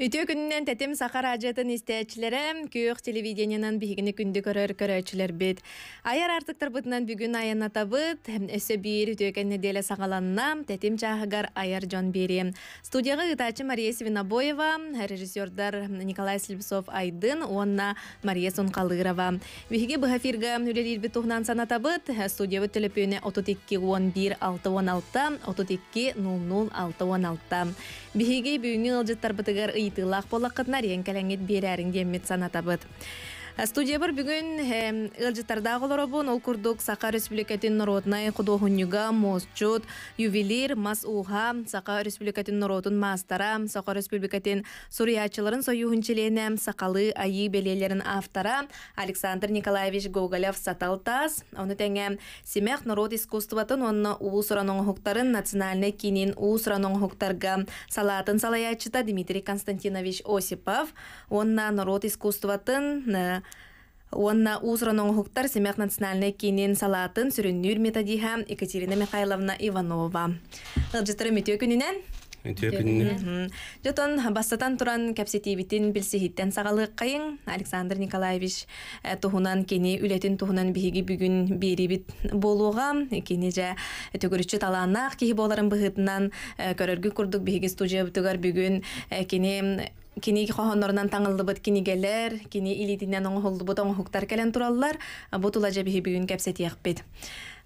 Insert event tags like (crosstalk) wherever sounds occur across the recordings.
Үтө күннен тетим сақар ажытын истәчләрем күйөк телевидениянын бигини күндү көрөр көрөчүлөр Аяр артыктар бүгүн аяна табыт, өсө бир үтөкән делі сагаланна, тәтем жагар аяр жон бери. Студияга ытаачы Мария Свинобоева, режиссердар Николай Слепцов Айдын, онна Мария Сункалырова. Биге бу эфирге сана табыт, 11 616 32 00 616. Биге бүгүн алжыттар бытыгар итылақ болақытнар ең кәләңет берәрін деммет Студия бар бүгін ылжытардағы лоробон ол күрдік Сақа Республикатын народный құдоғынныға мосчут, ювелир, мас уға, Сақа Республикатын народын мастара, Сақа республикатин Суриячыларын союғынчелені, Сақалы айы белелерін автора Александр Николаевич Гоголев саталтас, оны тәңе семях народ искусстватын онына уу сұраның хуқтарын национальны кенен уу сұраның хуктарга салатын салаячыта Дмитрий Константинович Осипов, онна народ искусстватын э, Онна узрон оңғықтар семек национальный кейнен салатын сүріннүр методиха Екатерина Михайловна Иванова. Ғылжыстыры мөтеу күнінен? Мөтеу күнінен. Жотон бастатан тұран кәпсетейбіттен білсехиттен сағалық қайын Александр Николаевич э, тұхунан кені үлетін тұхунан бігі бүгін беребіт болуға, кені жә э, төгірішчі таланақ кейі боларын бұғытынан э, көріргі күрдік бігі студия бүтігер бүгін кини хоһоннорунан таңылдыбыт кинигелер кини илидинен оңохоллубут оңохуктар келен тураллар бу тула жебиһи бүгүн кепсетиякпит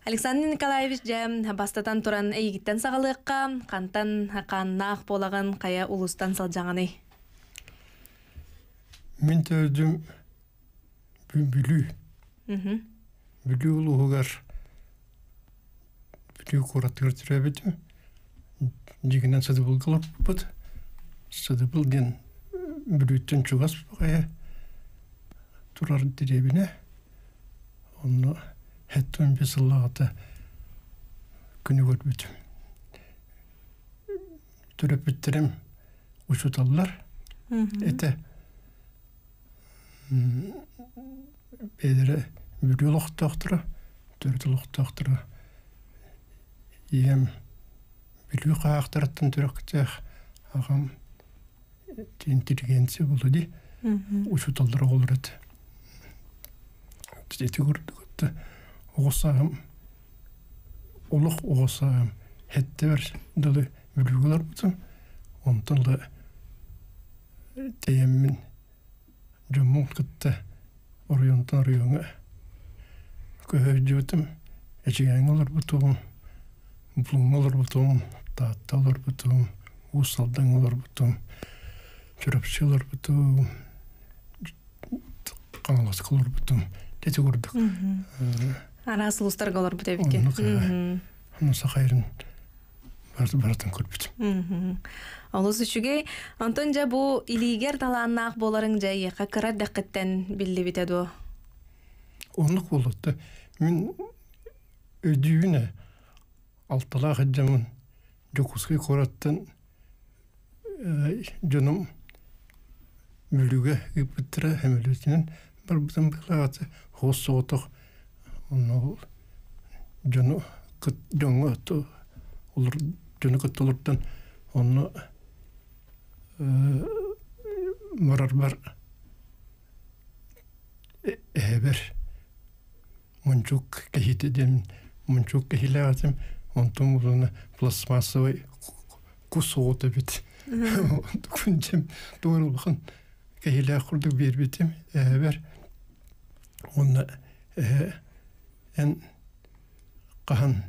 Александр Николаевич жә бастатан туран эйигиттен сагалыыкка кантан каннаах болаган кая улустан салжаганый мен төдүм бүлүү бүлүү улуугар бүлүү куратыр тиребитим дигинен сады булгалып бут сады булден бүлүттен чугас турар деребине онно хеттун бесыллагата күнү көрбүт төрөп төрөпүттерем учуталлар эте бедере бүлүлохтохтура төрдүлохтохтура ием бүлү каактараттан төрөктех агам интеллигенция бұл де учуталдыра олырады жеті көрдікті оғысағым олық оғысағым хетте бір дылы бүлігілер бұтын онтан да тейеммін жоммон кытта орионтан орионга көһөр жөтүм алар олар бутугум булуң алар бутугум таатта олар бутугум уусалдаң олар бутугум жүріпшілер бұту қалас қылыр бұту дете көрдік э, арасыл ұстарға олар бұты беке мұса қайрын барды баратын көрбітім Олыс үшіге, онтон жа бұ илигер таланнақ боларың жайы қақырар дәқіттен білді бітеді о? Онық болады. Мен өдүйіне алтыла қаджамын, жоқызғы қораттан э, жыным мүлүге ыппыттыра хэмилүтүнен барбытын былагаты хоос соотох онол жону кыт жоңго ту улур жону кыт э, бар э, эбер мунчук кехите дем кехилатым онтум улуна пластмассовый бит (laughs) күнчем кейле хурду э, бер битим бер онна эн кахан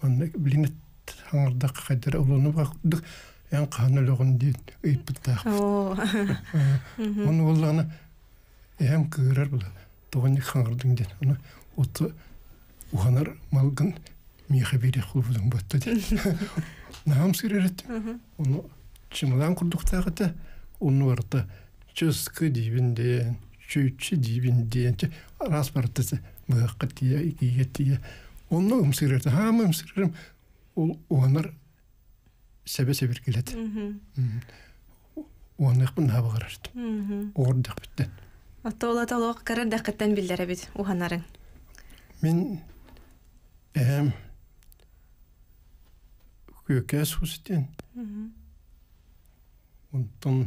онна блинет хангырда кайдыр улуну бакдык эн кахны логын дит ипта он э, улуну эм көрөр бул тогонни хангырдын дит он ут уханар малгын мехе бере хурдын бат дит (laughs) нам сирет он чимдан курдуктагыта унварда чыскы дивинде чүйчі дивинде рас бартысы мыхқа тия икиге тия онны ымсырырды хам ымсырырым ол ул сәбе себе келеді оны ықпын хаба қарарды ордық біттен отто ола толоқ карар дақыттан билдер бит уханарың мен эм көкәс хустен онтон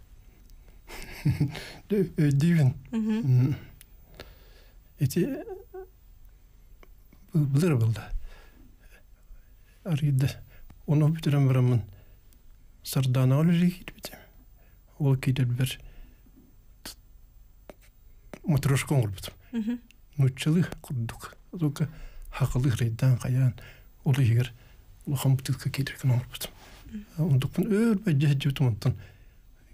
Du ödüyün. Eti болды. bildi. Arıydı. Onu bitiren varamın. Sardana olacak gitmedi. Ол кейдер бір құрдық. хақылы қаян. Ол егер өр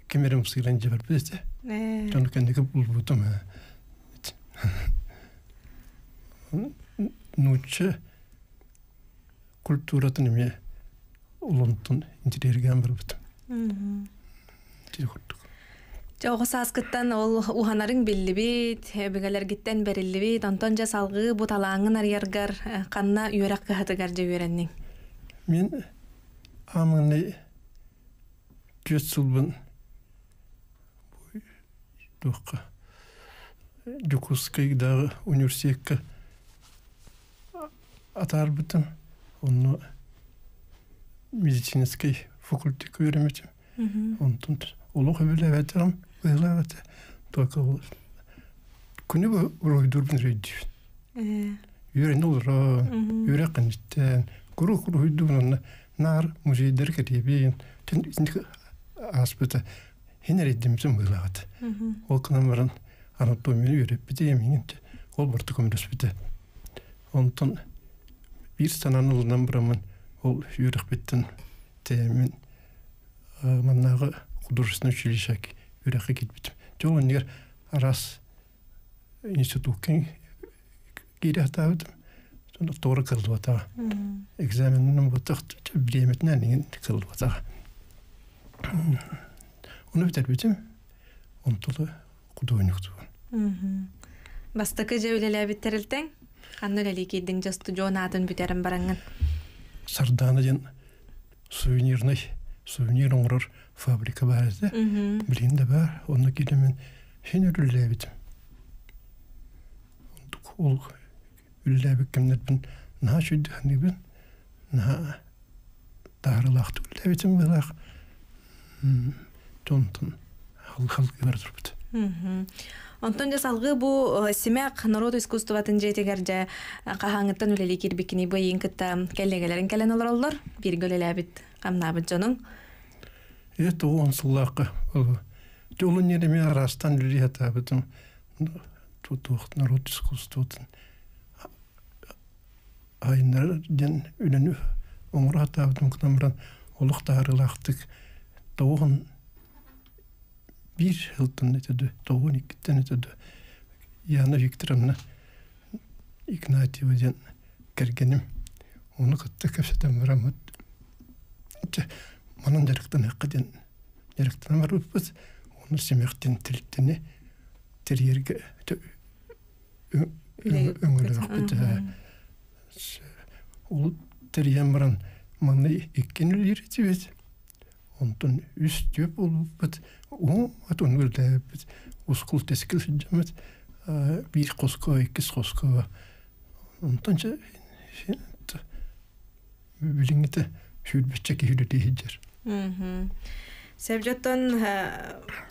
kemeram siran jabar peste tan kan de bul butam nuçe kulturatını mı uluntun intidergen bir butam Жоғыс асқыттан ол уханарын беллибит, бігелергіттен бериллибит, антонжа салғы бұталаңын арьяргар, қанна үйерек қағытыгар жа үйереннің. Мен амыны көз сұлбын духа жукускай дагы университетке атарбытым онно медицинский факультет береметим онтун улук эбелебетерам ыйлабете только күнү уройдурбун рейдибин э. үрен олро үре кынжиттен куру куру нар музейдер кетебин аспыта хенередимсин былагат ол кынамарын анатомияны үйрөппите эмигинте ол бұрты көміріспіті онтон бир сананы ол үйрөкбеттен темин маннагы художественный училищак үйрөкке кетбитим жол негер арас сонда Уну битер битим, он құды кудуынюк туын. Бастықы жәуелелі биттерілтен, қанны ләлі кейдің жасты жоғын адын бітерін барыңын? Сарданы ден сувенирный, сувенир оңырыр фабрика бар әзді. Білейін де бар, оны келемен хен үрілі битім. Ол үлі бік кімнет бін, наға шүйді ханды бін, наға дағырылақты үлі бітім тонтон халкы бар турбут онтон жас алгы бу семяк народ искусствоватын жетигерже кахаңыттан үлели кирбикини бу ийин кытта келлегелерин келен олороллор бирге үлелебит камнабыт жонун это он сулакы жолун ереме арастан үлетабытым тутух народ искусствотун айнар ден үлөнү оңур атабытым кытамран олуктаарылактык тоон bir hıltın etedü, doğun ikitten etedü. Yani yüktürümle ikna eti vizyen kergenim. Onu kıttı köşeden varam. manan yarıktan hıkkı den. Yarıktan var ufız. Onu tir yerge öngörü yok онтон үстүп болуппут у атон үлдээппит ускул тескил а бир коско экис коско онтонча билиңите шүлбетчеки хүлүдии хиджер Сәбжеттон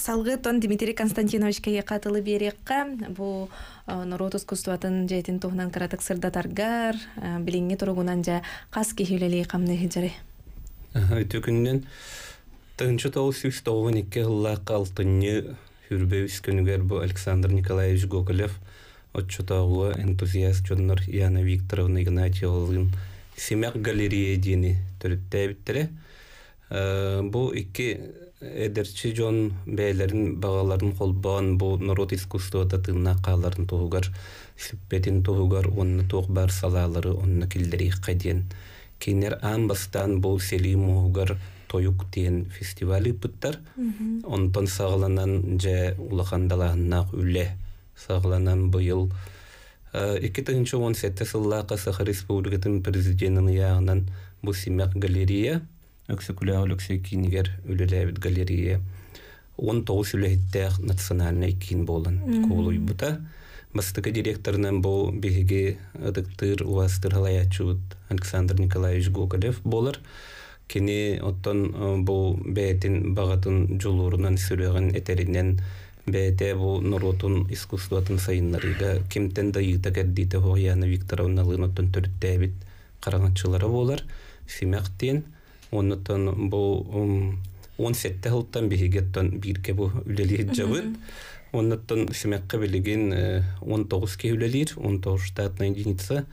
салгы тон Дмитрий Константиновичке катылы берекка бу народ искусстватын жетин тухнан каратык сырда таргар билинге торугунан жа кас кихилели камны хиджери. Өтөкүннен тол толсу столваникке хыллааққа алтынны хүрбе үскөнүгер бу Александр Николаевич Гоголев отчутауы энтузиаст жоннор Яна Викторовна Игнатьевалын Семяк галерея дини төрүттэ биттере. Э, бу икки эдерчи жон бәйлерін бағаларын қолбаған бұл народ искусство татына қаларын тоугар сүппетін тоғығар онны тоқ бар салалары онны келдірі қаден кейнер ан бастан бұл селим оғығар тоюк тиен фестиваль онтон сагыланан же улахандалааннаах үле сагыланан быйыл э, эки тыгынчы он сетте сылла саха республикатын президентинин ыяагынан бу симяк галерея өксөкүлө өлөксө кинигер галерея он тогуз үлехиттеах национальный кин болан куулуйбута бастыка директорунан бұл биһиги ыдыктыр уастыр александр николаевич гоголев болар кини оттон э, бул бээтин багытын жулуурунан сүрөгөн этеринен бээте бу норотун искусствотун сайыннарыга кимтен да ыйыта кердите хуяна викторовна лын оттон төрттээбит караңатчылары болар симак тиен онутон бул он сетте хылтан бихигеттон бирке бу үлелиит жабыт оннотон симакка билигин э, он тогуз ке үлелир он тогуз штатная единица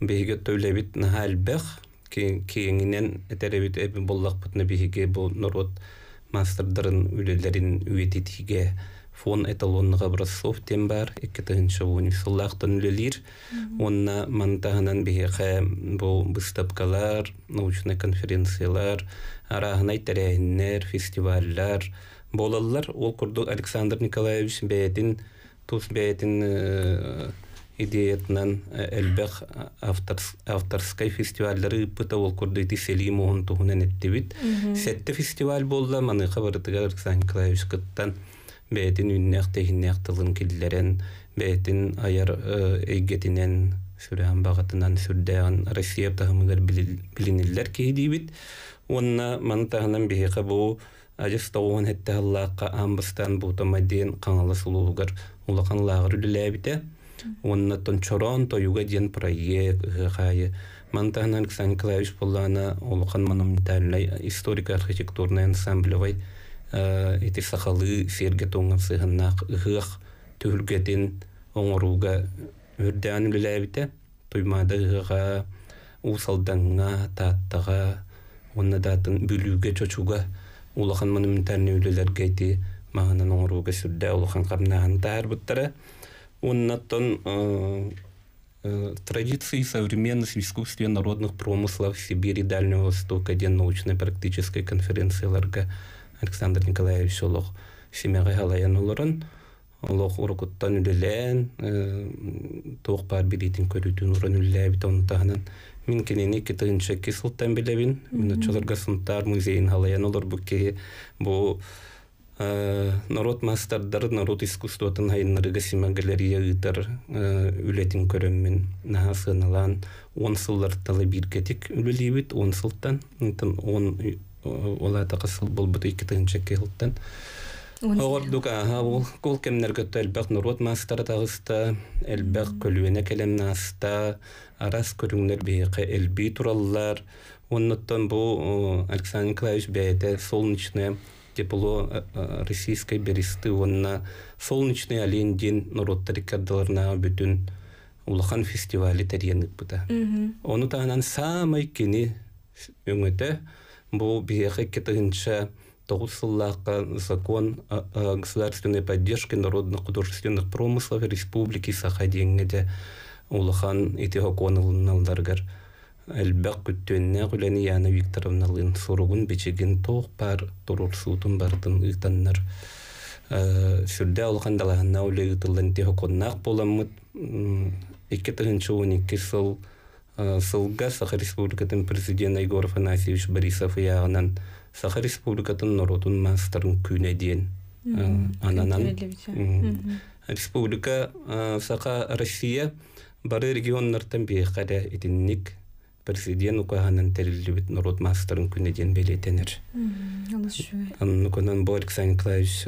бихигет төлебит нахалбех кейеңінен әтеребит әбі боллақ бұтны бігеге бұл нұрот мастердарын үлелерін үйететіге фон эталонныға брасов тем бар эки тыгынчы бу нисыллактан үлелир онна мантаһынан биһеха бұл выставкалар научный конференциялар араһынай тәрәһиннәр фестивальлар болаллар ол құрдық александр николаевич бәэтин тус бәэтин э, идеятынан элбэх э, авторскай фестивальдары пыта ол курдыйты селим оғын туғынан эттебит. Сәтті фестиваль болды, маныға барытыға Александр Клаевич кыттан бәйтін үннәқ тегіннәқ тылын келдерен, бәйтін аяр әйгетінен э, сүрән бағытынан сүрдәген Россия тағымығыр білінілер кейдейбит. Онна маны тағынан бейіға бұл Ажыс тауын Аллаққа амбыстан бұтамайден қаңылы сұлуғыр ұлақан лағыр үліләбіті оннаттан чорон тоюга ден проект ыхаайы мантаан александр николаевич буллана олхан монументальный историк архитектурный ансамблевой эти сахалы серге тоңан сыгыннаак ыхыах түһүлгетин оңоруга үрдән биләбите туймады ыхыга усалданга таттага онна датын бүлүүге чочуга улахан монументальный үлелерге эти маңынан оңоруга сүрдә улахан кабнаан таар буттара он э, традиции современных в искусстве народных промыслов Сибири Дальнего Востока, День научно-практической конференции Ларга Александр Николаевич Олох Семяга Галаян Оларын Олох Уркуттан Үлелән, э, Тоқ бар берейтін көрүтін ұрын үлеләбіт оны тағынан. Мен кенені кетігінші кесілттен білебін, мен отчыларға сұнттар музейін Галаян бу бұл Э, народ мастардар народ искусствотын хайыннарыга симагалерия ыытар э, үлетин көрөммүн наха он сыллар талы биргетик үлүлийбит он сылтан ынтын он э, олатака сыл болбут эки тыынчаке сылтан огордук аха ол кол көтті элбек народ мастар тагыста элбек көлүөне келем нааста арас көрүңнөр бээке элби тураллар онноттон бу александр николаевич бээте солнечное тепло э, э, российской бересты вонна солнечный олень народ народтарикадаларна бүтүн улахан фестивалі тәреніп бұта. Оны тағынан самай кені өңіті бұл бияқы кетігінші тоғыз сыллаққа закон государственной поддержки народных художественных промыслов республики Саха деңгеде улахан итеғо Әлбәк күттөнне күләне Яна Викторовналын суругун бичигин тоқ пар турурсутун бардын ыйтаннар. Э, Сүрдә олғандалағына үлі ыйтылын те хоконнақ боламыд. тыгынчы он ике сыл э, сылга Саха Республикатын президент Айгор Фанасьевич Борисов яғынан Саха Республикатын нұрудың мастырын күнә дейін. Ананан. Республика э, Саха Россия бары регионнартан бейқада Президент укаһанын терилибит народ мастарын күнеден белетенер. Анны көнөн бу Александр Клавич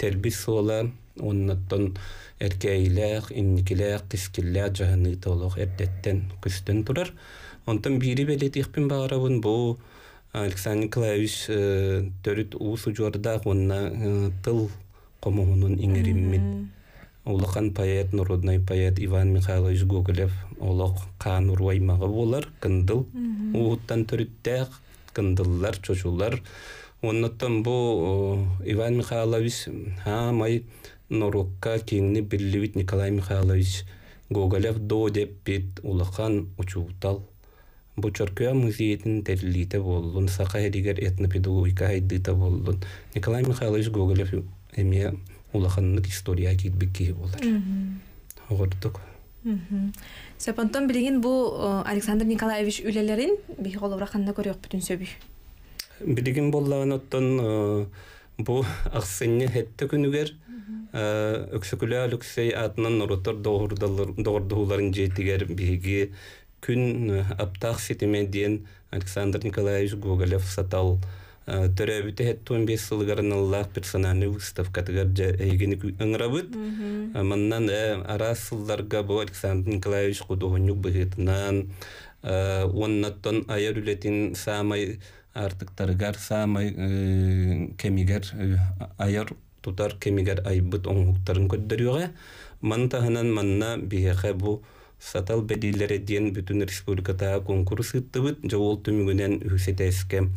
тербис сола оннаттан эркейлер, инникилер, кискиллер жаһаны толук эрдеттен күстөн турар. Онтан бири белет ихпин баарабын бу Александр Николаевич төрүт уусу жорда онна тыл комуунун иңериммит улахан поэт народный поэт Иван Михайлович Гоголев олоқ қан уруаймағы болар кындыл уыттан төрүттәк кындыллар чочулар оннаттан бу Иван Михайлович хамай норукка кеңни билливит Николай Михайлович Гоголев до деп бит улахан Бұл бу чоркөя музеетин терилите болдун сака этнопедагогика айдыта Николай Михайлович Гоголев эме улаханнык история китбик киһи булар огордук Сапантон билигин бу э, Александр Николаевич үлелерин бихи оловра ханна көрөк бүтүн сөбү. Билигин боллаган оттон э, бу ахсынны хетте күнүгер э, өксөкүлө Алексей атынан норотор доғырдығыларын жетігер биги күн аптақ сетеме ден Александр Николаевич Гоголев сатал төрөбүтэ хеттун бес сылгарныллаах персональный выставкатыгар эйгени ыңрабыт маннан арас сылдарга бу александр николаевич кудугунюк быгытынан оннаттон аяр үлетин самай артыктаргар самай кемигер аяр тутар кемигер айбыт оңуктарын көддөрүгө ман тахынан манна биэхэ бу сатал бәдиләре диен бүтүн республикатага конкурс ыттыбыт жол түмүгүнен үсетескем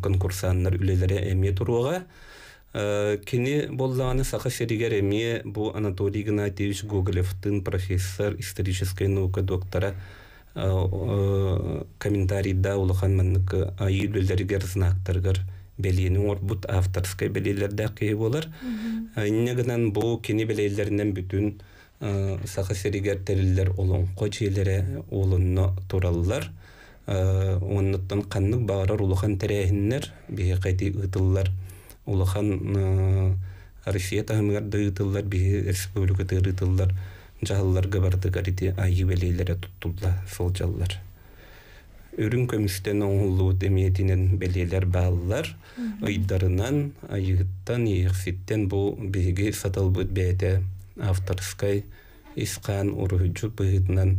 конкурсаннар үлелере эми туруга ә, кини болланы саха серигер эми бу Анатолий Игнатьевич Гоголевтын профессор исторической наука доктора ә, ә, комментарийда улахан манныкы айылдергер знактаргар белени орбут авторскай белелерде кей болар. Негнан бу кини белелеринен бүтүн саха серигер терилер олон кочелере улунну тураллар. Э, оннуттан канны баарар улухан терехиннер бихи кайти ытыллар улухан арфия э, тахымгарда ытыллар бихи республика тырытыллар жаһылларга барды карити айыбелейлере туттулла фылжаллар үрүн көмүстен оңулуу демиетинен белелер бааллар ыйдарынан айыгыттан ийихфиттен бу биги фаталбыт бээте авторскай искан уруһучу быһытынан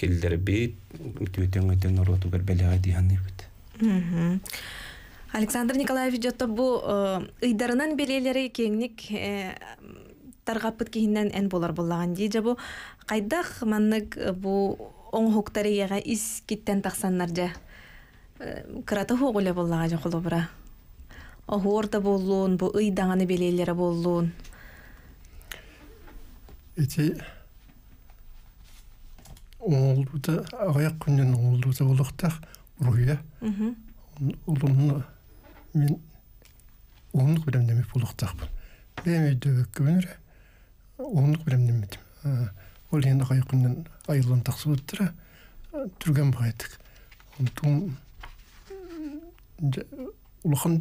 келдер бит үтүөтөн өтөн орлотугар белега дийаныбыт Александр Николаевич жотто бу ыйдарынан белелери кеңник таргаппыт кийиннен эн болар буллаган дии жабу кайдах маннык бу оңхуктарияга ис киттен таксаннар же кырата хугуле буллага же кулубура охуорда боллуун бу ыйдаңаны белелери боллуун эти оңолдута агаяк күннен оңолдута болуктах руя улумну мен оңдук билем демек болуктахпын бээми дөбөккүбүнүре оңдук билем деметим ол енді қай күннен айылын тақсып өттіра түрген бағайтық онтун улахан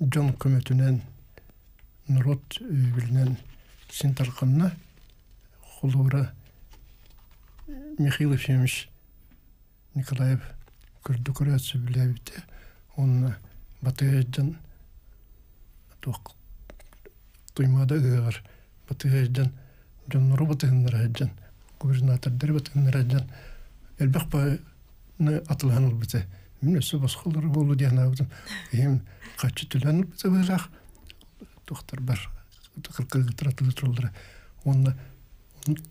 жон көмөтүнен нурот үйбүлүнен син тарканна холура Михаил Ефимович Николаев күрдүкүрәтсе биләбите он батыгыждан э, тох туймада гыр батыгыждан жоннору батыгындырыждан губернатордер батыгындырыждан элбек баны атылганыл бите мен өсө баскылар болу диен түлән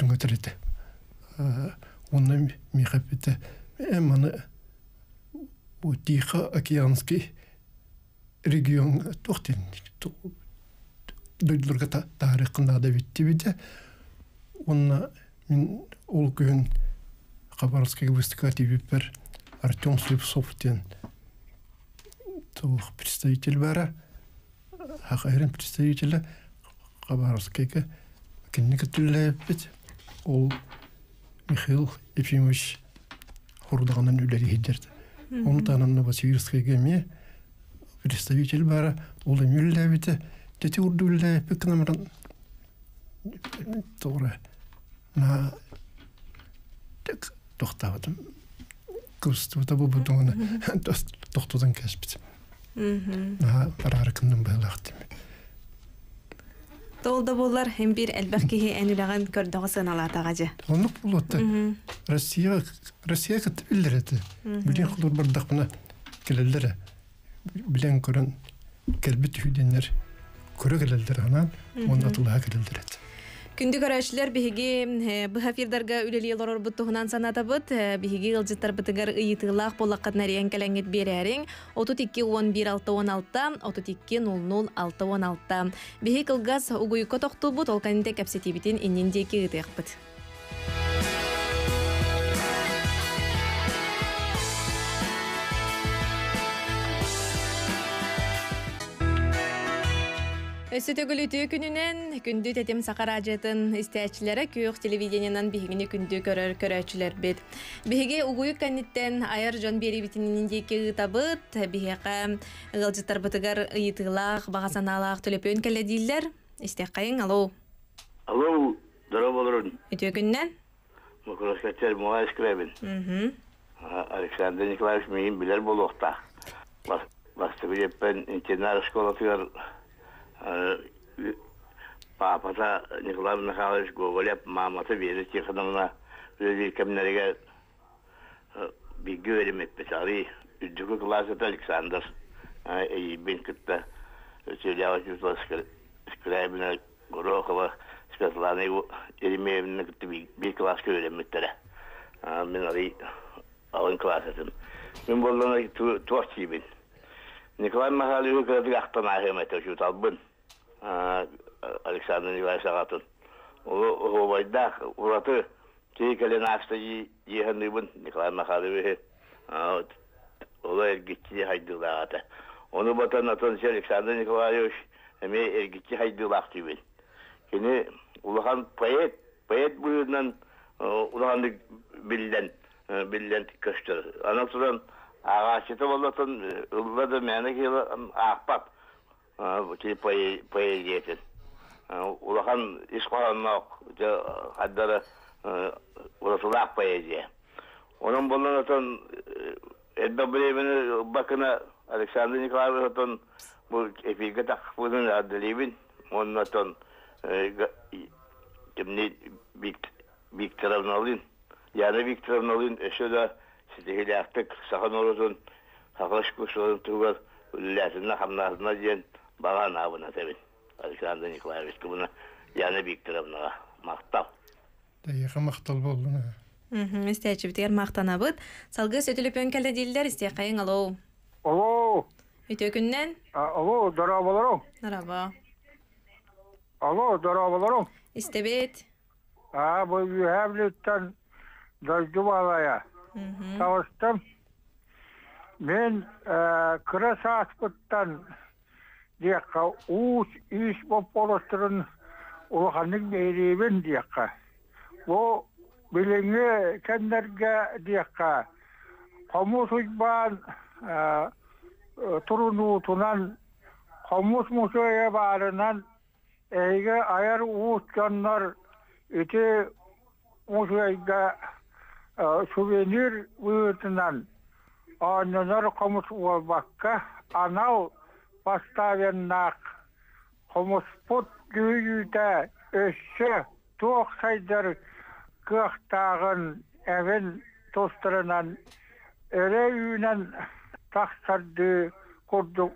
бар Э, онна михапите эманы бу тихо океанский регион тарихында да онна мен ол күн хабаровский выставка бер артем слепсов деген представитель бара хакайрын представителі ол Михаил Ефимович хурдағынан үләлі хиддерді. Оны танан Новосибирской геме представитель бара, ол емі үләбеті, дәті үрді үләбі кінамыран (laughs) тоғыры. На тек тоқтавадым. Кұрыстывыда бұл бұдыңына тоқтудан кәсіпті. На барары кімнің байлақты Толда болар һәм бир әлбәхке әнүләгән көрдөгө саналатага же. Онлык булды. Россия Россия кытты билдерде. Билен кылыр бир дакына келелдер. Билен көрөн келбит хүденнер көрө келелдер анан онда тулга келелдер. Күнді көрәшілер біхіге э, бұхафирдарға үлелелер орбұттығынан санатабыт, біхіге ғылжыттар бұтығар ұйытығылақ болаққат нәрен кәләңет он 32-11-6-16, 32-00-6-16. Біхі қылғаз ұғуйқы ол кәпсетебетін Өссөтөгүлүтүү күнүнен күндү тетим сакаражытын истечилере күйүк телевидениянан биһигини күндү көрөр көрөчүлөр бит. Биһиги угуюк канниттен айыр жон бери битинин дике табыт, биһиге ылжытар бутыгар ыйтылак, багасаналак төлөпөн келе дийлер. Исте кайын алоо. Алоо, здорово болорун. Өтөгүннөн? Мокулашкачар муайс кребин. Мм. Александр Николаевич мин билер болуқта. Бастыгы жеппен интернат школа тыгар Э, папаса э, э, Николай Михайлович Гоголев, мамасы Вера Тихоновна өзі Александр күтті сөйлеуі Горохова Светлана Еремеевна күтті бир алын Николай Александр Николаевич Сағатын. Обайда ұраты кейкелен асты ехен дүйбін Николай Махадовихи. Ол әргітті хайдылағаты. Оны батан атаншы Александр Николаевич әме әргітті хайдылақ дүйбін. Кені улахан поэт, поэт бұйырынан улаханды білден, э, білден көштір. Анасынан ағашыты болатын ұлға э, да мәні келі ақпап поэзиятен улахан иш каланмак каддары урасылаак поэзия онун болдан отон эдда бакына александр яна хамнасына баған абына тебин александр николаевичке буна яна викторовнага мактал дагыйка мактал болдун истечи битигер мактанабыт салгыс өтүлүпөн келе дилдер истекайың алоо алоо үтөкүннен алоо дарабаларым дараба алоо дарабаларым истебет а бүйхәблеттен дожду балая табыштым мен кыра саатпыттан диаққа уус иіс боп болостырын улаханның мейребен диаққа бо билеңе кәндерге диаққа қомус уйбан турунуутунан қомус мусуя баарынан эйге аяр уус жаннар ити мусуяйга сувенир уютунан оннонор қомус уолбакка анау бастабернақ хомоспут күйюді өші тоқсайдыр көқтағын әвен тостырынан өрәйінен тақсарды күрдің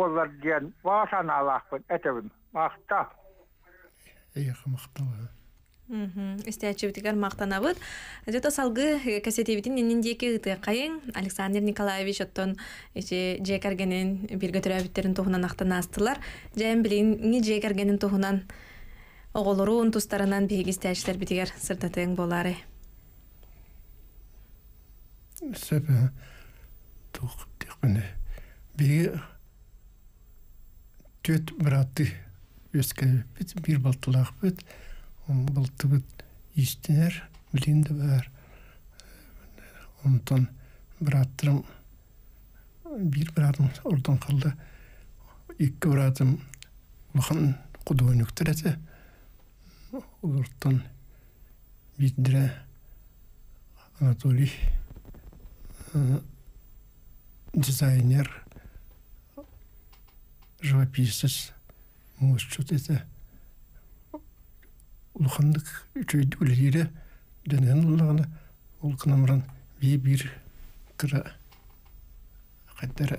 болар деген Мм, эстә чәбитгәр мактанабыт. Әдәттә салгы э, кассета бит инде нинди ике үтә Александр Николаевич оттон эти җекергенен бер гә төрәп иттерен астылар. Җаен белән ни җекергенен тугынан огылыры ұнтустарынан бігі бигез тәҗрибә бит дигәр сырта тәң булары. Сәбә. Тух, тух менә. Бигә төт бир балтылар бит. былтыбыт истинер билинди баар э, онтон бираттырым бир биратым ордон кылды икки биратым улахан кудуонуктер эте улуртон биддире анатолий э, дизайнер живописец мусчут эте улхандык үчөйдү үлелире дөнен уллагана ол кынамран би бир кыра кайдара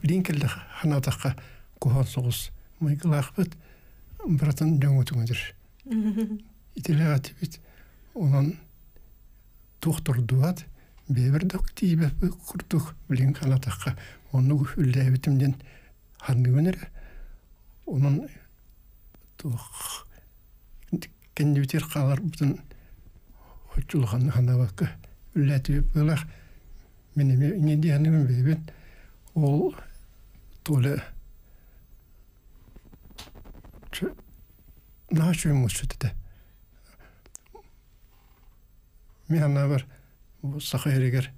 билин келди ханатакка кухан согус майгылаахбыт братан дөңөтүңөдир (laughs) ителеатибит онан тухтурдуат бебердок тийбепи курдук билин ханатакка ону үлдээбитимден ханныгөнере онун тух кеннүтер қалар бұтын хүтчулған ханавақы үлләтіп бұлақ менеме индиянымын бейбен ол толы нашу мусутыды мен ана бір сақайрегер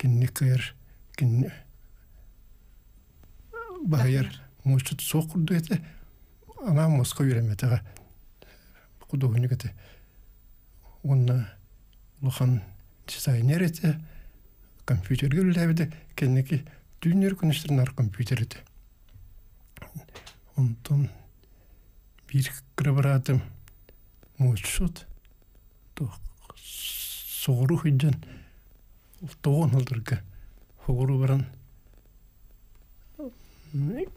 кинни кыйыр кинни байыр мусут соқырды ете ана мосқа үйремеді художникте онна лухан дизайнер ете компьютерге дүйнер онтон бир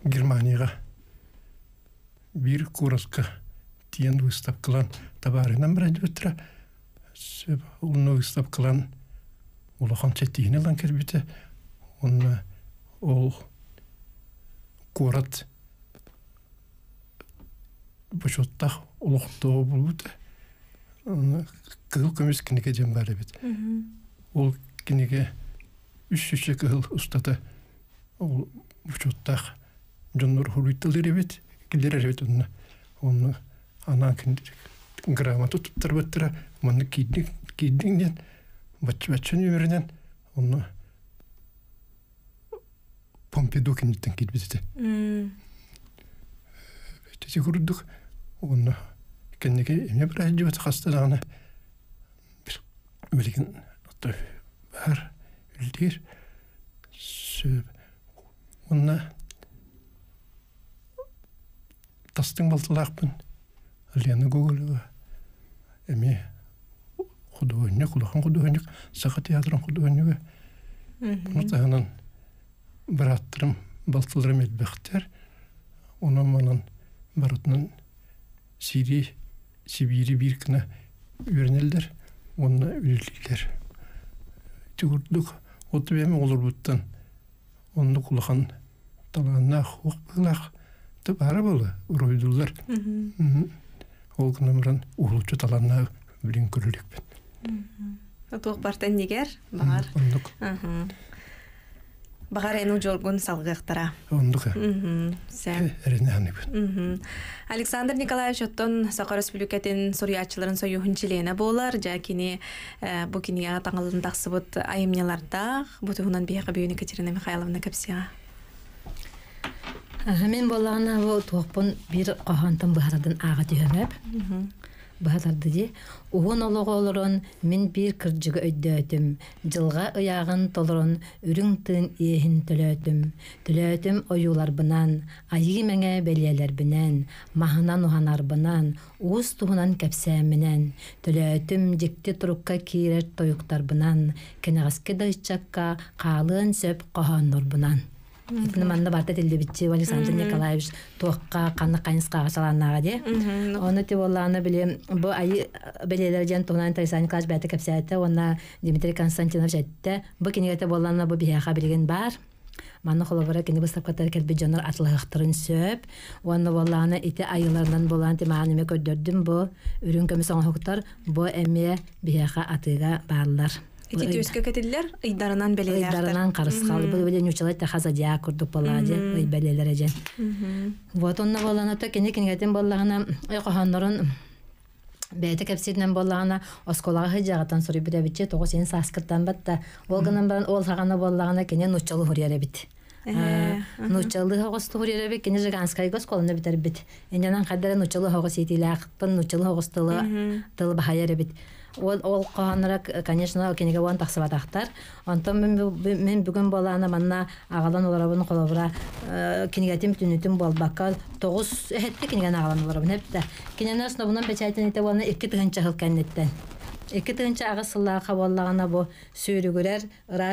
германияга бир тиен выстав кылан табарынан брать бетра улну выстав кылан улахан четине кербите он ол город булбут on кинеге ол кинеге үч ол ана грамоту туттарбыттыра маны кийдиңден баччан өмірінен оны помпиду киниттен кийдибитите тесе курдук оны кеннеке эмне бир ажибат хастадагына бир билген ото бар үлдир онна тастың балтылаакпын Лена Гоголева, эми художник, худохан художник, саха театрын художнигі. Бұны тағынан бір аттырым, балтылырым әлбәқтер, оны манан баратынан сири, Сибири бір кіні өрнелдер, оны үліліктер. Түгірдік, оты бәмі олар бұттан, оны құлақан талағына хуқ бұлақ, тұп ара болы, ұройдулар. ол номерын у учетталаны блин күрүп. М-м. До нигер бар та нигәр бар. М-м. Бағарен ул улгон сауҙыҡтыра. Ол доҡ. М-м. Александр Николаевич аттан Саҡар республикатен сөрәячләрҙән сайёу һөнчилене болар, ҙәкине э, бу кинә атағыҙҙаҡы бөт аймняларда, буҙығынан бей ҡыбыны Екатерина Михайловна Капсия. Мен болағына бұл тоқпын бір қоғантын бұхарадан аға дүйемеп. Бұхарады де, оғын олығы олырын, мен бір кірджігі өйді өтім. Жылға ұяғын толырын, үрің түн ехін түлі өтім. Түлі өтім ойулар бұнан, айығы мәңе бәлелер бінен, мағынан ұғанар бұнан, уыз туғынан кәпсәмінен. Түлі өтім тұрыққа тойықтар бұнан, қалын сөп қоған манна барта телебитчи Александр Николаевич туокка канны кайныскага саланнага де. Оны те болланы биле бу айы билелер жан тунан Тайсан Николаевич бәте кепсәте, онна Дмитрий константинович айтты Бу кинегете болланы бу бияха билген бар. маны холобара кини бастап келбит келби жанар атлыгыктырын сөп. Онны болланы ите айылардан болан те эме көрдөрдүм бу. Үрүн көмсәң хоктар бу эме бияха атыга барлар. Эти төскө кетилер ыйдарынан белелер. Ыйдарынан карыскалы. Бу белен үчалай та хаза дия курдук баладе, ый белелер эже. Вот онна болана то кене кенгетен боллагана ой коханнорун бәйті кәпсетінен боллағана осколаға хыжағатан сұры бірі бітше тоғы сен саскыттан ол гынан баран ол сағана боллағана кене нучалы хұрияре бит нучалы хоғыс хұрияре бит кене жиганскай гос қолына бітер бит энянан қадары нучалы хоғыс етілі ақытпын нучалы хоғыс ол ол қо аныра, э, канешна, ол кенега оан тақсап атақтар. мен бігін баланы э, ана, манна агалан оларабын қолабыра, кенегатим, тюнетим бол, ба кал, тоғыз, ә, хэтти кенген агалан оларабын, хэпті. Кенген асна, бұнан бача айтан болны болана екит ғынча ғылкан нэттэн. Екит ғынча ағы сұллаа ға бола ана, бо, сөйру көрер, ра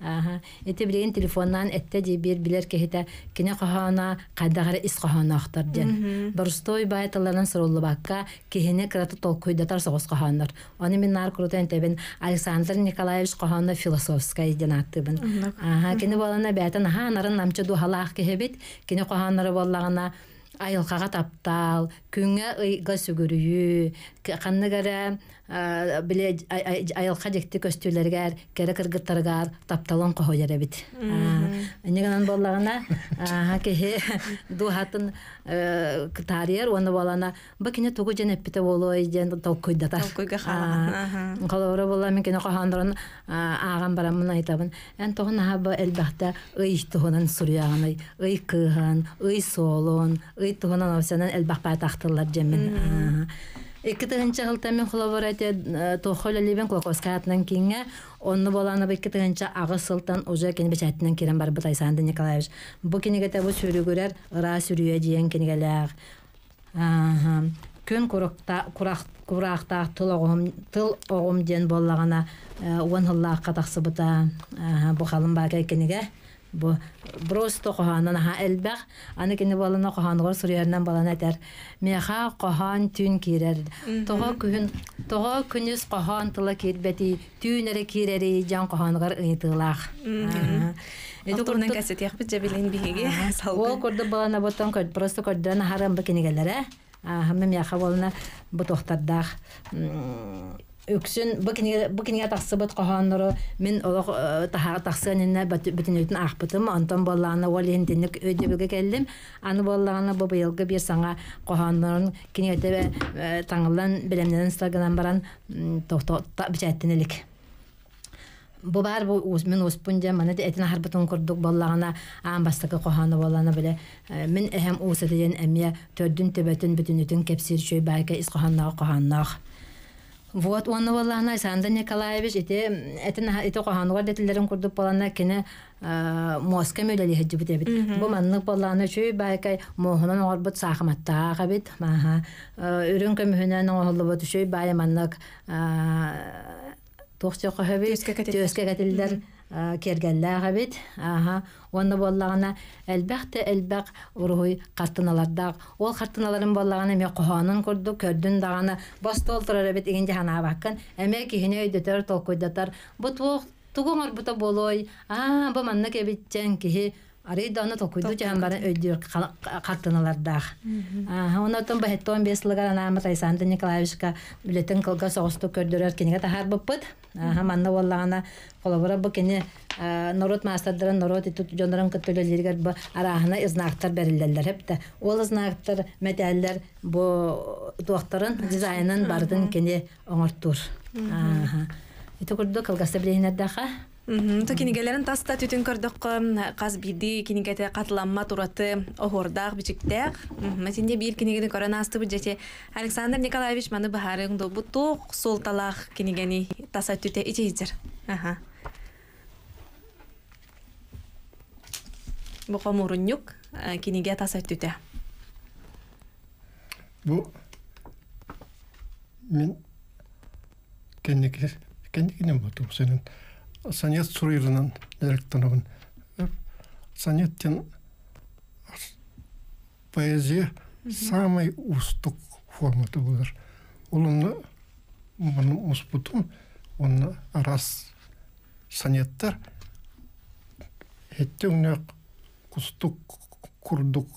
Ага. Эти билеген телефоннан этте де бир билер кехите кине кохана кайдагара ис кохана ахтар ден. Барустой байталардан сорулы бакка кехине краты толкуйдатар соғыз кохандар. Оны мен нар крутен тебен Александр Николаевич кохана философская ден аттыбын. Ага. Кине болана бәтен ха нарын намчы духалах кехебит кине коханнары айылқаға таптал, күңе ыйга сүгүрүйү, канныгара биле айыл хадикти көстүлөргә кере кыргыттарга тапталон кохойдар бит. Э, нигенан боллагына, а, кеһе дуһатын тарир ва навалана бу тугу тугы болой ден токойда та. Токойга ха. Калавара болла мен кине кохандырын ааган барам мен айтабын. Эн тогына хабы элбахта ый тогынын сурыягыны, ый кыган, ый солон, ый тогынын авсанын элбахта тахтылар жемин. Иккетенче халтамен коллаборация э, тохола лебен кокоскатнан кинге онны боланы бу иккетенче агы сылтан уже кен бечаттан кирен бар бутай санды Николаевич. Бу кинеге те бу ыра сүрүйө диен кингелер. Аха. Көн куракта курак куракта тыл огом тыл огом ден боллағана э, уан хыллакка қатақсы Аха бу халым бага кинеге. бо брос тохан анаха элбэх аны кини балын охан сурьярнан балан меха кохан түн кирер тоха күн тоха күнүс кохан тыла кетбети түнэри кирери жан кохан гор ыйтылах Эдукурнан кәсет яхпы җәбелен (laughs) салгын. Ол курды балана ботон кайт, просто кайт дан харам бикенегәләре. А, хәмме меха болна бу тохтардах. үксүн быкиниге тахсыбыт кохонноро мин олох э, тахага тахсыанинне бүтүнөйтүн ахпытым онтон боллаана ол эндинник өйдөбүгө келдим аны боллаана бу быйылгы бир саңа кохоннорун киниэте таңылан билемнен стагынан баран бичааттин элик бу бар бу мен успун же мана этин харбытын курдук боллагана аан бастакы коханы боллана беле э, мен эхем уса деген эмия төрдүн төбөтүн бүтүнүтүн кепсир чөй байка ис коханнаах коханнаах Вот он вала на Александр Николаевич эти это на это кохан вот эти лерун курду полана кине мозга мюдали хэджи бут ябит. Бо манны полана чуй байкай мохуна нор сахматта хабит маха. Урун э, кэм хуна нор холлу бут чуй бай маннык тухчо хабит. Тюске Ә, кергелләэх эбит аха оны боллагына элбэхте әлбақ уруй картыналардак ол картыналарын боллагына мен кохонун көрді көрдүн дагана бастол турар эбит игинде ханаа баккан эме кихине өйдөтөр толкуйдатар бу туох тугуңар бута болой а бу манна кебитчен кихи Ары да ана токойду жаан баран өйдө картаналар да. А, хавана отом бахтон бес лагара нама Николаевичка билетин кылга согысты көрдөрөр кенеге та харбыпт. А, хаманда воллагана колобора бу кене нарот мастардан нарот ит жондорун көтөлөлөргө арахна изнактар берилдилер. Хепте ол изнактар медалдар бу докторун дизайнын бардын кене оңортур. А, ха. Итөкөрдө кылгасы билен дага то кинигелерин таста түтүн көрдөккө каз биди кинигете катыламма тураты огордак бичиктеак матинде бир кинигени көрөн астыбы жете александр николаевич маны бахарың долбутук султалах кинигени таса түте Аха. бу комуруннюк э, киниге таса түтө. бу мен кенекер кенекинен бу санет сурирлынан электронын санеттен поэзия самый устук форматы болар олымны мұны мұспутым оны арас санеттер етте үнек құстық құрдық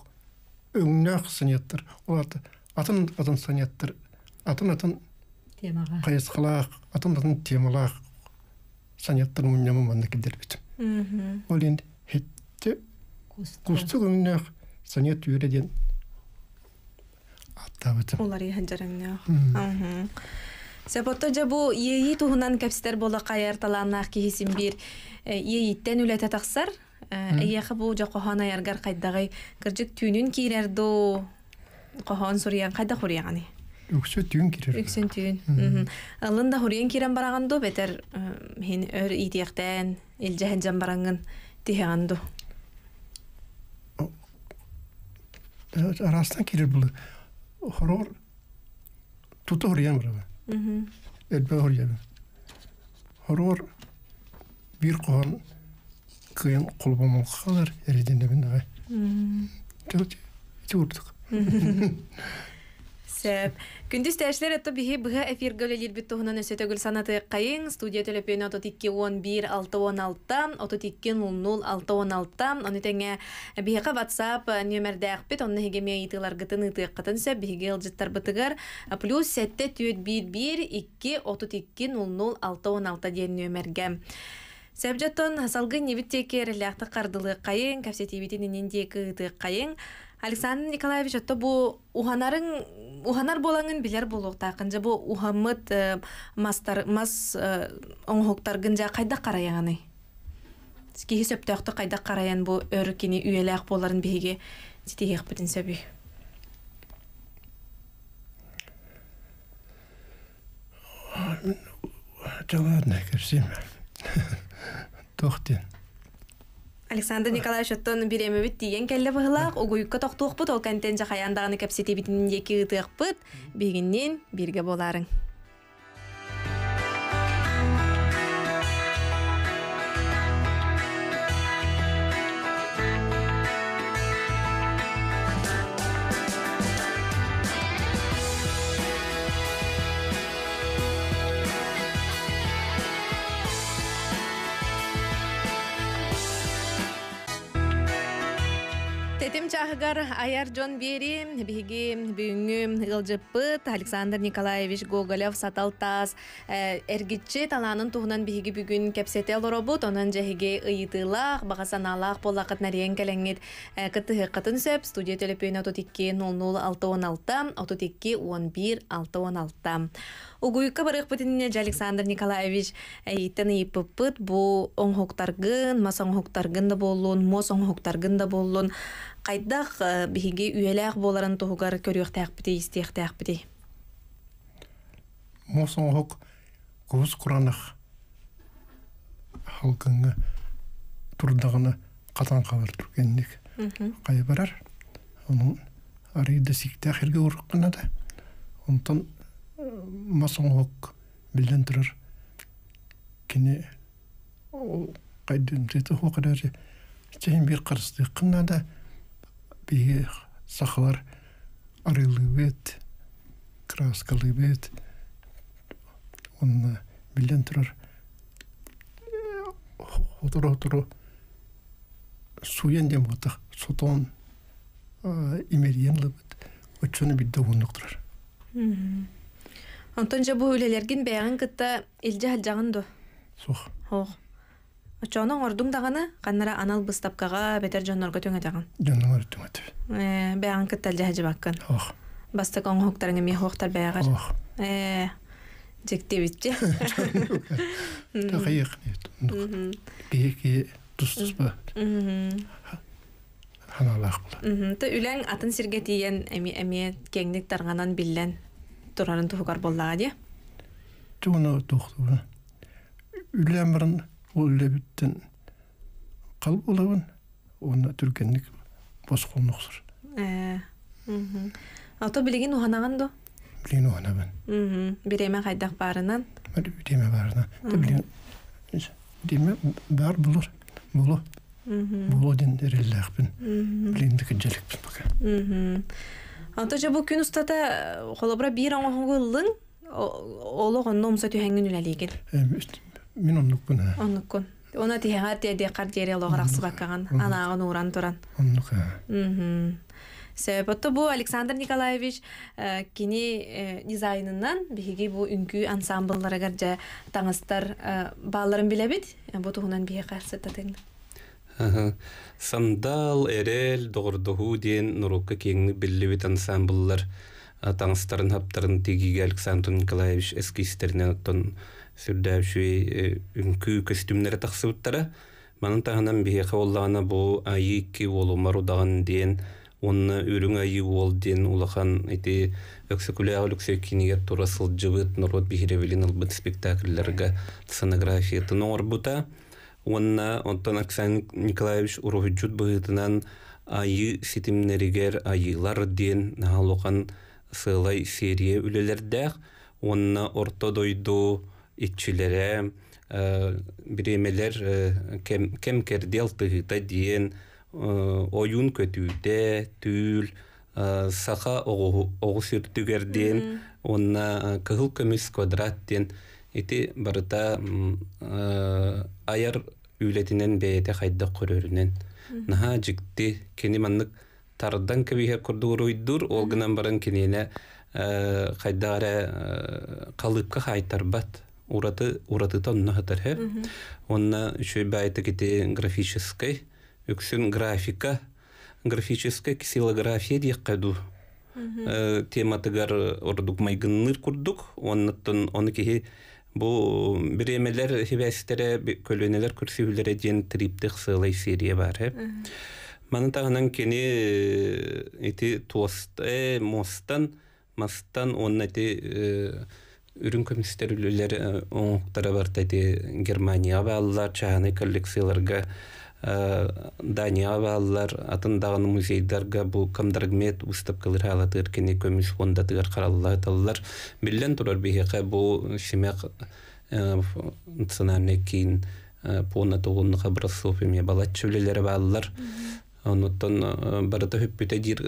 санеттер санеттар оларды атын атын санеттер атын атын темаға қайысқылақ атын атын темылақ. Саниятның яңа монда кидер бит. М-м. Ол инде хәтте. Коштыгында саният үредән. Атта бит. Олар яңгарям я. М-м. Се потта же бу ие и ту һнан капсытар бола каяр бер. Ие тән үлә тахсар. Э, ә яҡы бу жоҡхона яргар ҡайдағы, керјек түннән килердо. Ҡаһан сөриән ҡайда хөр яғни? Үксө түйін кирер. Үксен түйін. хурен кирен барағанду, бетер э, өр жан э, Арастан кирер Хорор хурен Элбе хурен. Хорор бир кыйын қалар, әриден дебін Сәп. Күндіз тәшлер әтті бігі бұға эфирге өлелер бітті ғынан өсеті гүл санаты қайын. Студия төлепені 2 11 6 16 32 0 6 16 Оны тәңе бігі қа ватсап нөмірді әқпет, оны хеге ме ғытын сәп, бігі бұтығыр. Плюс сәтті түйет 1 1 2 32 6 16 нөмірге. салғы қардылы қайын, Александр Николаевич, то бу уханарын уханар болаңын билер болуқта же бу ухамыт э, мастар мас э, оңхоктар гынжа қайда қараяны? Сізге оқты қайда қараян бу өркені үйелақ боларын беге титегек бүтін сөбі. Да ладно, Кристина. Тохтин. Александр Николаевич оттон беремебит деген келле быһылаах огуйукка тохтуохпут ол кантен жахаяндагыны кепсетебитинин еки ытыахпыт бигиннен бирге боларың Этим чахыгар аяр Джон Бери, биги бүгүнгү ылжыппыт Александр Николаевич Гоголев саталтас э, эргитчи таланын туһунан биги бүгін кепсете лоробут, онан жаһиге ыйытылах, багасаналах боллакыт нариен келеңит. Э, Кытты қытын сөп студия телепейін 32 00616, 32 616. Угуйка барых пытынне Александр Николаевич әйттен э, иппыт бу оңхоктаргын, мас оңхоктаргын да болун, мос оңхоктаргын да болун. Кайдах э, биге үйэлэх боларын тугар көрүөхтәк бите истехтәк бите. Мос оңхок кубус куранах халкыңы турдагына катан кабар тургенник. Кайбарар. Оның арыйда сикте хирге урыккана да. онтон масоңок билден турар кини ол кайдым тыты хокадари чейин бир карысты да биге сахалар арылыбет бет. он билден турар отура отура суен дем отак сотон имерьен лыбыт очоны бидде ондуктурар Онтон жабу бу үлелерген бәяғын кытта илже халжағын ду. Сух. Хох. Очоның ордуң дағаны қаннара анал быстапкаға бетер жоннорға төңетағын. Жоннорға төңетіп. Бастық хоқтарыңы ме хоқтар ба. Үләң атын турарын туһугар боллаади туна тухтура үлэмрын уллебиттен калып улабын онна түркенник бос кулнуксур ото билигин уханаган до билигин уханабын биреме кайдак баарынан биреме баарынан деме баар булур булу булу ден эреллаакпин билигинди кыджалекпин пока мхм Анта же бу күн устата э, холобра бир аңа хоңгылын олог номса төһәңгүн үләлеген. Э, мин оннук бун. Э. Оннук кун. Она тиһәңә тиһә кар тире лограк сыгаккан. Анагы нуран туран. Оннук. Мм. Себепті бұл Александр Николаевич кини дизайнынан биһиги бу үнкү ансамбллар агар жа таңыстар бааларын билебит бу туһунан биһи карсы татын сандал эрел доғырдоху диэн нурукка кеңни биллибит ансамбллар таңыстарын хаптарын тигиге александр николаевич эскизтеринен оттон сүрдәбшүй э, үңкү костюмнери тахсыбыттара манын таханан биэхе оллаана бу айикки олумар удаган диэн онна үрүң айы ол диэн улахан ити өксөкүлээх өлүксөкинигер тура сылжыбыт норот бихиребилин ылбыт спектакльлерге сценографиятын оорбута Онна онтон Оксан Николаевич уруһуджут быһытынан айы ситимнеригер айылар диэн наалухан сылай серия үлелерде онна орто дойду итчилере э, биремелер э, кем кердел тыгыта диэн э, оюн көтүүтэ түүл саха оғу сүртүгерден онна кыыл көмүс квадрат ити барыта аяр үйлетинен бээте қайда көрөрүнен наха жикти кини маннык тардан кебиһе курдугуруйдур ол гынан баран кинене қалыпқа калыпка хайтарбат ураты ураты тонна хе онна еще байты кете графической үксүн графика графической ксилография дияккаду э, тематыгар ордук майгынныр курдук оннытын оны Бу бремелер хибестере көлөнелер күрсүләре ден триптик сылай серия бар. Маны тагынан кени эти тост, э, мостан, мастан он эти үрүн көмүстөрүлөр оңуктары бар те Германия баллар чаны коллекцияларга Э, Дания баллар атындагы музейдерге бу камдаргмет выставкалар халатыр кене көмүш фондатыр караллар таллар биллен турар бихе бу шимек э, национальный кин э, пона тогонны хабрасов эме бала чөлелер баллар онуттан барыта хүппүтэ дир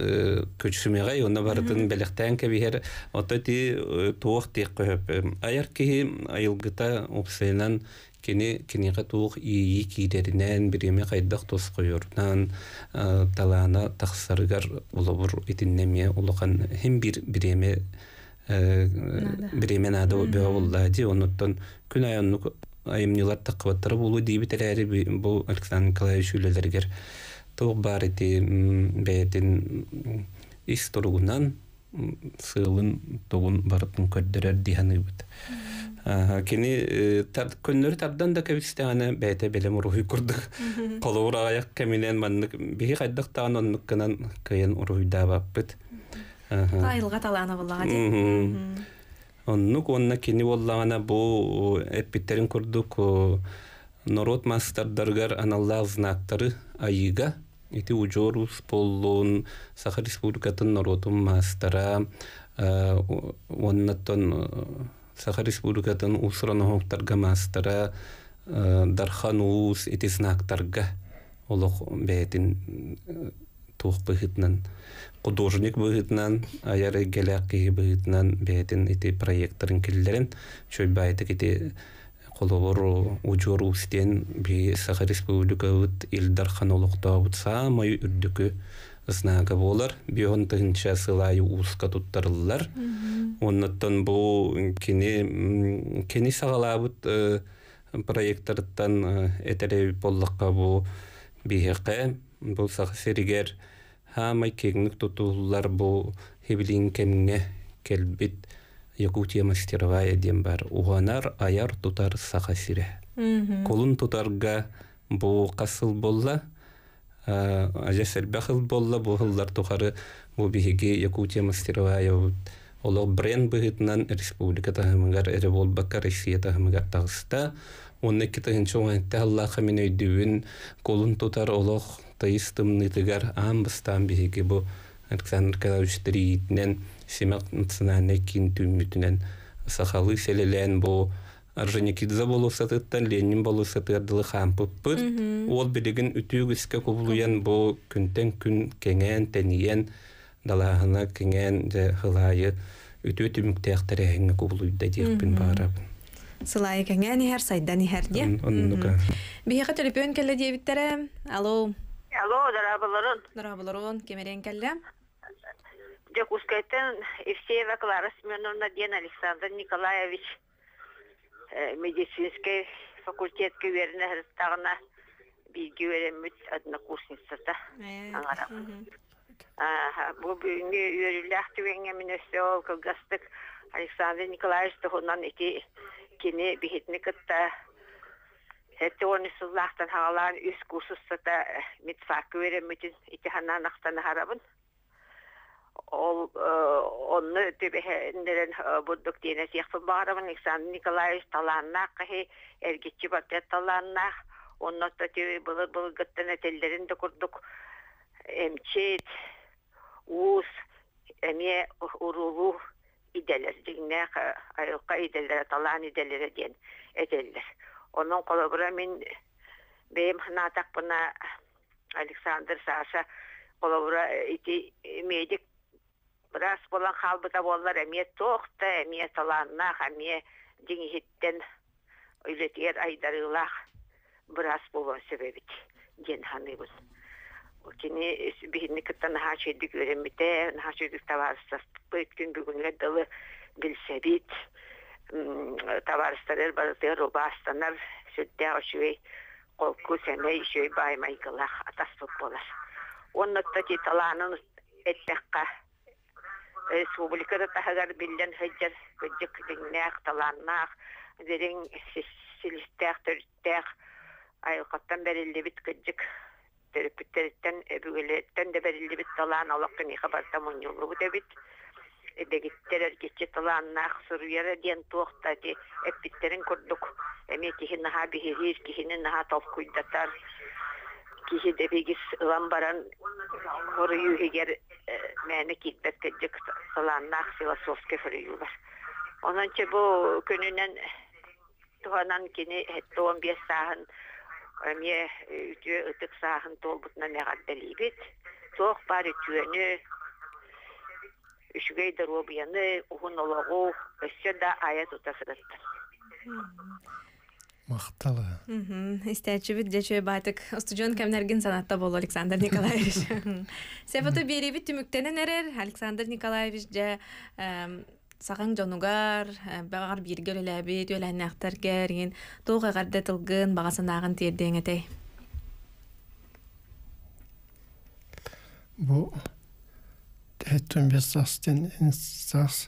көчсүмегай уна барытын белектен кебиһер ота ти туох тиэккэ хөп аяр киһи айылгыта упсыйнан кини киниге туух ийи киидеринен тос кайдах тоскуюрнан талаана тахсарыгар улубур итиннеме улукан хим бир биреме биреме э, нада буллади күн аяннук айымнилар таккыбаттары булу дийбитерери бу александр николаевич үлелергер бар ити бээтин ис туругунан сыылын тугун Кини көннөрү тардан да кебикстеаны бәйте белем уруй курдук. Колуур аяк кеминен маннык биһи кайдыктан оннукканан кыйын уруйда баппыт. Айылга талана буллага ди. Оннук онна кини боллагана бу эппиттерин курдук. Народ мастардаргар аналлах знактары айыга. Ити ужорус поллун Сахар Республикатын народун мастара. Оннаттон Саха республикатын усранахуктарга мастара дархан уус знактарга олох бээтин туох быхытнан художник быхытнан аяры гелак киһи быхытнан бээтин ити проекторын киллерин чөйбайты кити колобор ужор устен би саха республикабыт илдархан олохтообут саамай үрдүкү снага болар бион сылай уска туттарлар оннаттан бу кини кини сагалабыт э, проекттардан этере боллакка бу бихеке бул сага серигер хамай кегник тутуллар бу хиблин кемне келбит Якутия мастеровая дем бар уганар аяр тутар саха сире колун тутарга бу касыл болла Э, Ажасербах болла бу хыллар тухары бу биһиги Якутия мастеровая олог бренд быгытнан республика тахымыгар эре болбакка Россия тахымыгар тагыста онны китаһын чоңайтта Аллаха мен өйдүбүн колун тутар олог тыйыстымны тыгар амбыстан биһиги бу Александр Калавич Триитнен Семак национальный кин түмүтүнен сахалы селелен бу Орженикидзе болусатыттан Ленин болусатырдылы хампыппыт. Ол билигин үтүгүскө кубулуян бұл күнтен күн кеңен тенген далаһына кеңен же хылайы үтү түмүктээхтереһиңе кубулуйда диэппин баарабын. Сылай кеңен ихер сайдан ихер де. Оннука. Биһиха төлөпөн келле диэбиттере. Алло. Алло, дарабаларын. Дарабаларын кемерен келле. Дякускайтен Евсеева Клара Семеновна Ден Александр Николаевич. Э, медицинский факультетке күйеріне ырыттағына билги береміз одна курсницата э, бұл бүгінгі өрілі ақтөбеңе мен өсте ол Александр Николаевич кені ол э, онны төбеһеннерен э, э, буддук диэне сиэхпын баарымын Александр Николаевич талааннаах кахи эргитчи оннотто былы урулу иделер айылка Александр Саша колобура ити медик Біраз бола қалбыда болар, әме тоқты, әме таланнақ, әме деңгеттен үйлетер айдарылақ біраз болан себебіт. Ден ханыбыз. Кені бігіні кітті наға шедік өремете, наға шедік таварыстасты, өткен бүгінге дылы білсебет, таварыстарер барытыр, рубастанар, сүтте ашуэй, қолку сәне ішуэй баймайгылақ атас болар. Оннытта титаланын әттәққа республикада э, тахагар биллен хыджар кыджык диңнээх талааннаах дерин силистээх төрүттээх айылкаттан диэн ти эми кихи наха бихирир кихини наха толкуйдатар кихи ылан баран mene gitmek gidecek salanlar filosofke fırıyorlar. bu gününden tuhanan да макталы истечибит дече баатык остужон кемнерген санатта болу александр николаевич (laughs) сефото беребит түмүктенен эрер александр николаевич же сағаң жонугар э, бағар бирге өлеләбит өләнәхтар кәрген тоғағарда тылгын бағасынағын тердеңетей бұл тәттен бес састен инсас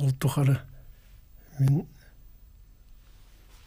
ұлтуғары мен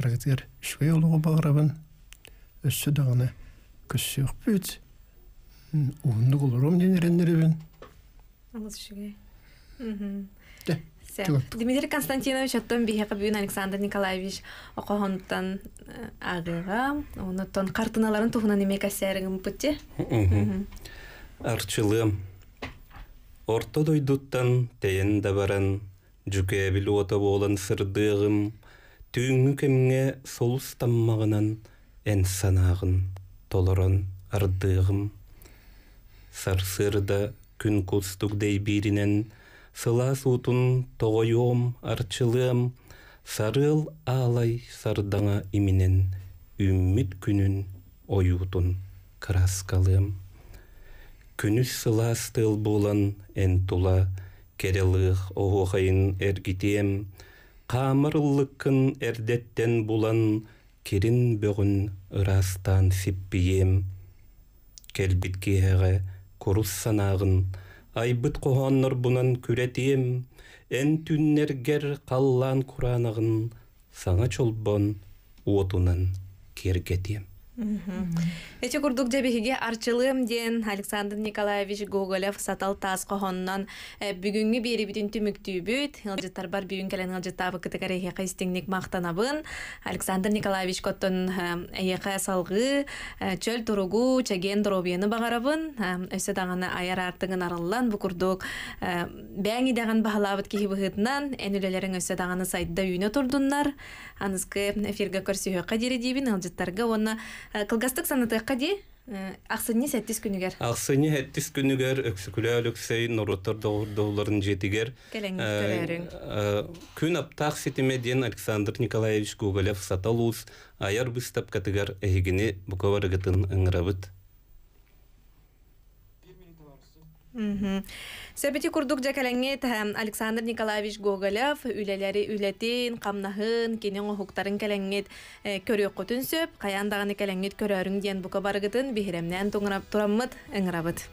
Характер швей олуға бағырабын, өссі дағаны күссі өқпөт, ұғынды қолырым денерендеребін. Алыс шуге. Дмитрий Константинович оттон биһеге бүгүн Александр Николаевич окохонтан агыга, онуттан картыналарын туһунан эме кәсәригем бүтте. Арчылым. Орто дойдуттан тейен да баран, жүкәбил ота болан сырдығым, түүңі кемге сол ән санағын толорон ардығым сарсырда күн кустук сылас сыла суутун тогоюом арчылыым сарыл аалай сардаңа иминен үммит күнүн оюутун краскалыым күнүс сыла болан эн тула керелых огохайын эргитием қамырлыққын әрдеттен бұлан керін бүгін ырастан сеппием. келбит киһэҕэ курус санағын айбыт кохоннор бунан күрәтием эн түннергер қаллан құранығын, саңа чолбон уотунан кергетием Эти курдук дебиге арчылым ден Александр Николаевич Гоголев сатал тас кохоннан э, бүгүнгү бери бүтүн түмүктүү бүт. бар бүгүн келген элдет табы кетегерек мактанабын. Александр Николаевич коттон э, эйеке салгы, э, чөл туругу, чеген дровиени багарабын. Эсе аяра аяр артыгын аралдан бу курдук бәңи деген баалабыт ки бүгүннан энелелерин эсе дагана сайтта үйүнө турдунлар. Аныскы эфирге көрсөйгө кадири дибин элдеттерге оны Кылгастык санатай кади? Ахсыны сәттис күнүгәр. Ахсыны һәттис күнүгәр, өксүкүләл өксәй нуротор дәүләтләрен җитегәр. Күн аптак сетиме Александр Николаевич Гоголев Саталус, аяр бистәп кәтегәр эгене бу Сәбити курдук жакалаңет һәм Александр Николаевич Гоголев үләләре үләтен, камнаһын, кенең охуктарын кәләңет э, көрі өқытын сөп, қаяндағаны кәләңет көрі бука бұқы барғытын бейіремнен тұңырап тұраммыд,